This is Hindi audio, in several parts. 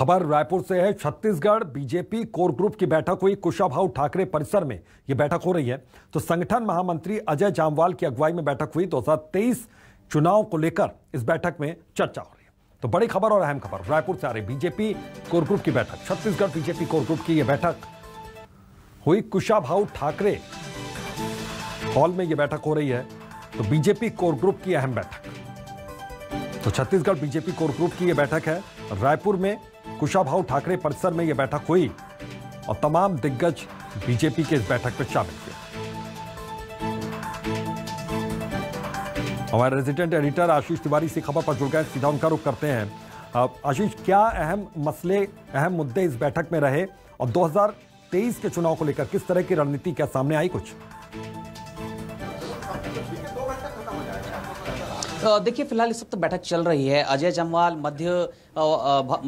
खबर रायपुर से है छत्तीसगढ़ बीजेपी कोर ग्रुप की बैठक हुई कुशाभाऊ ठाकरे परिसर में यह बैठक हो रही है तो संगठन महामंत्री अजय जामवाल की अगुवाई में बैठक हुई 2023 चुनाव को लेकर इस बैठक में चर्चा हो रही है तो बड़ी खबर और अहम खबर रायपुर से आ रही बीजेपी कोर ग्रुप की बैठक छत्तीसगढ़ बीजेपी कोर ग्रुप की यह बैठक हुई कुशाभाऊ ठाकरे हॉल में यह बैठक हो रही है तो बीजेपी कोर ग्रुप की अहम बैठक तो छत्तीसगढ़ बीजेपी कोर ग्रुप की यह बैठक है रायपुर में कुशाभाऊ ठाकरे परिसर में यह बैठक हुई और तमाम दिग्गज बीजेपी के इस बैठक में शामिल हुए हमारे रेजिडेंट एडिटर आशीष तिवारी से खबर पर जुड़ गए सीधा उनका रुख करते हैं आशीष क्या अहम मसले अहम मुद्दे इस बैठक में रहे और 2023 के चुनाव को लेकर किस तरह की रणनीति क्या सामने आई कुछ देखिए फिलहाल इस वक्त तो बैठक चल रही है अजय जमवाल मध्य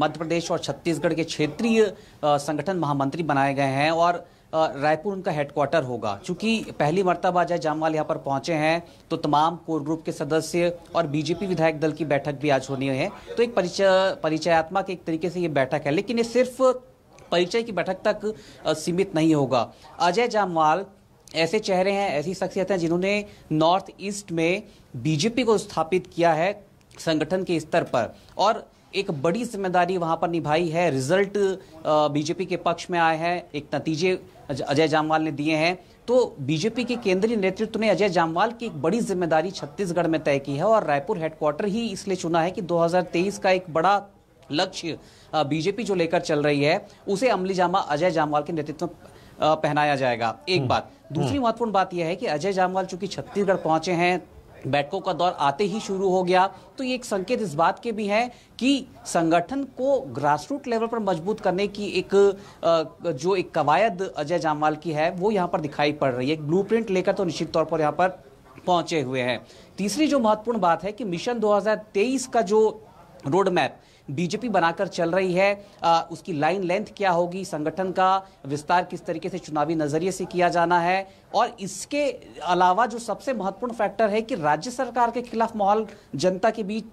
मध्य प्रदेश और छत्तीसगढ़ के क्षेत्रीय संगठन महामंत्री बनाए गए हैं और रायपुर उनका हेडक्वार्टर होगा चूंकि पहली मरतबा अजय जामवाल यहाँ पर पहुंचे हैं तो तमाम कोर ग्रुप के सदस्य और बीजेपी विधायक दल की बैठक भी आज होनी है तो एक परिचय परिचयात्मक एक तरीके से ये बैठक है लेकिन ये सिर्फ परिचय की बैठक तक सीमित नहीं होगा अजय जामवाल ऐसे चेहरे हैं ऐसी शख्सियत हैं जिन्होंने नॉर्थ ईस्ट में बीजेपी को स्थापित किया है संगठन के स्तर पर और एक बड़ी जिम्मेदारी वहां पर निभाई है रिजल्ट बीजेपी के पक्ष में आए हैं एक नतीजे अजय जामवाल ने दिए हैं तो बीजेपी के केंद्रीय नेतृत्व ने अजय जामवाल की एक बड़ी जिम्मेदारी छत्तीसगढ़ में तय की है और रायपुर हेडक्वार्टर ही इसलिए चुना है कि 2023 का एक बड़ा लक्ष्य बीजेपी जो लेकर चल रही है उसे अमली जामा अजय जामवाल के नेतृत्व पहनाया जाएगा एक हम्म। बात दूसरी हम्म। महत्वपूर्ण बात यह है कि अजय जामवाल चूंकि छत्तीसगढ़ पहुंचे हैं बैठकों का दौर आते ही शुरू हो गया तो ये एक संकेत इस बात के भी है कि संगठन को ग्रासरूट लेवल पर मजबूत करने की एक जो एक कवायद अजय जामवाल की है वो यहाँ पर दिखाई पड़ रही है ब्लू लेकर तो निश्चित तौर पर यहाँ पर पहुंचे हुए हैं तीसरी जो महत्वपूर्ण बात है कि मिशन 2023 का जो रोड मैप बीजेपी बनाकर चल रही है आ, उसकी लाइन लेंथ क्या होगी संगठन का विस्तार किस तरीके से चुनावी नज़रिए से किया जाना है और इसके अलावा जो सबसे महत्वपूर्ण फैक्टर है कि राज्य सरकार के खिलाफ माहौल जनता के बीच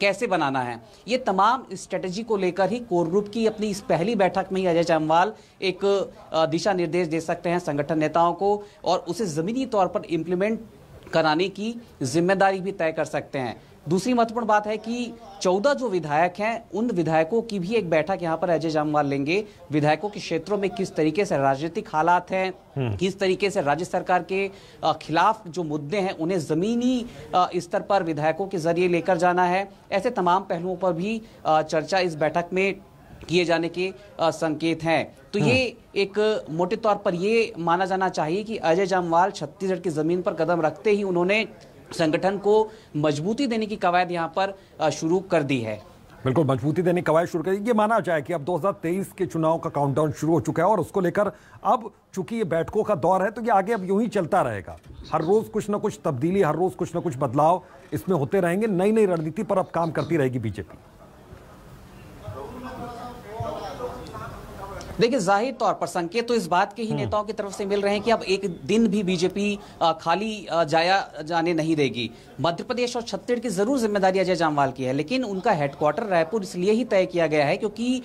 कैसे बनाना है ये तमाम स्ट्रेटजी को लेकर ही कोर ग्रुप की अपनी इस पहली बैठक में ही अजय जामवाल एक दिशा निर्देश दे सकते हैं संगठन नेताओं को और उसे ज़मीनी तौर पर इम्प्लीमेंट कराने की जिम्मेदारी भी तय कर सकते हैं दूसरी महत्वपूर्ण बात है कि चौदह जो विधायक हैं उन विधायकों की भी एक बैठक यहाँ पर अजय जामवाल लेंगे विधायकों के क्षेत्रों में किस तरीके से राजनीतिक हालात हैं हम्म। किस तरीके से राज्य सरकार के खिलाफ जो मुद्दे हैं उन्हें जमीनी स्तर पर विधायकों के जरिए लेकर जाना है ऐसे तमाम पहलुओं पर भी चर्चा इस बैठक में किए जाने के संकेत हैं तो ये हम्म। एक मोटे तौर पर ये माना जाना चाहिए कि अजय जामवाल छत्तीसगढ़ की जमीन पर कदम रखते ही उन्होंने संगठन को मजबूती देने की कवायद यहाँ पर शुरू कर दी है बिल्कुल मजबूती देने की कवायद शुरू कर दी ये माना जाए कि अब 2023 के चुनाव का काउंटडाउन शुरू हो चुका है और उसको लेकर अब चूंकि ये बैठकों का दौर है तो ये आगे अब यूं ही चलता रहेगा हर रोज कुछ ना कुछ तब्दीली हर रोज कुछ ना कुछ बदलाव इसमें होते रहेंगे नई नई रणनीति पर अब काम करती रहेगी बीजेपी देखिए जाहिर तौर पर संकेत तो इस बात के ही हम्म। नेताओं की तरफ से मिल रहे हैं कि अब एक दिन भी बीजेपी खाली जाया जाने नहीं देगी मध्य प्रदेश और छत्तीसगढ़ की जरूर जिम्मेदारी अजय जामवाल की है लेकिन उनका हेडक्वार्टर रायपुर इसलिए ही तय किया गया है क्योंकि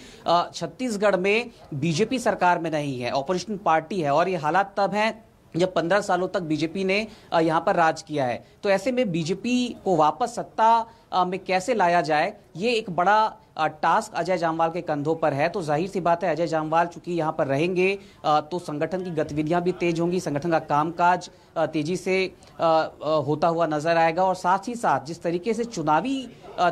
छत्तीसगढ़ में बीजेपी सरकार में नहीं है ऑपोजिशन पार्टी है और ये हालात तब हैं जब पंद्रह सालों तक बीजेपी ने यहाँ पर राज किया है तो ऐसे में बीजेपी को वापस सत्ता में कैसे लाया जाए ये एक बड़ा टास्क अजय जामवाल के कंधों पर है तो जाहिर सी बात है अजय जामवाल चूंकि यहाँ पर रहेंगे तो संगठन की गतिविधियाँ भी तेज होंगी संगठन का कामकाज तेजी से होता हुआ नजर आएगा और साथ ही साथ जिस तरीके से चुनावी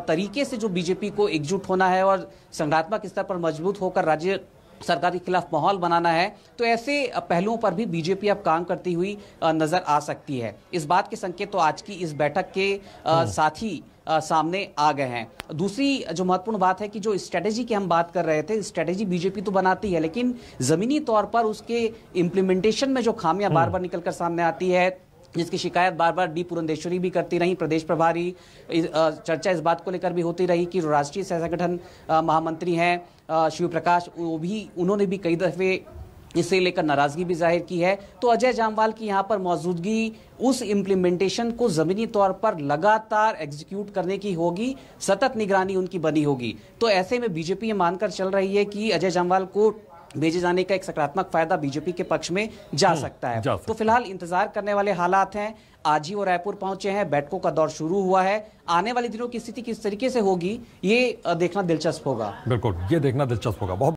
तरीके से जो बीजेपी को एकजुट होना है और संगठनात्मक स्तर पर मजबूत होकर राज्य सरकार के खिलाफ माहौल बनाना है तो ऐसे पहलुओं पर भी बीजेपी अब काम करती हुई नजर आ सकती है इस बात के संकेत तो आज की इस बैठक के हम्म। साथ ही सामने आ गए हैं दूसरी जो महत्वपूर्ण बात है कि जो स्ट्रेटेजी की हम बात कर रहे थे स्ट्रेटेजी बीजेपी तो बनाती है लेकिन जमीनी तौर पर उसके इम्प्लीमेंटेशन में जो खामियां हम्म। बार बार निकल कर सामने आती है जिसकी शिकायत बार बार डी पुरंदेश्वरी भी करती रही प्रदेश प्रभारी चर्चा इस बात को लेकर भी होती रही कि राष्ट्रीय सह संगठन महामंत्री हैं शिव प्रकाश वो भी उन्होंने भी कई दफ़े इसे लेकर नाराज़गी भी जाहिर की है तो अजय जामवाल की यहाँ पर मौजूदगी उस इम्प्लीमेंटेशन को ज़मीनी तौर पर लगातार एग्जीक्यूट करने की होगी सतत निगरानी उनकी बनी होगी तो ऐसे में बीजेपी ये मानकर चल रही है कि अजय जामवाल को भेजे जाने का एक सकारात्मक फायदा बीजेपी के पक्ष में जा हम्म, सकता है तो फिलहाल इंतजार करने वाले हालात हैं आज ही वो रायपुर पहुंचे हैं बैठकों का दौर शुरू हुआ है आने वाले दिनों की स्थिति किस तरीके से होगी ये देखना दिलचस्प होगा बिल्कुल ये देखना दिलचस्प होगा बहुत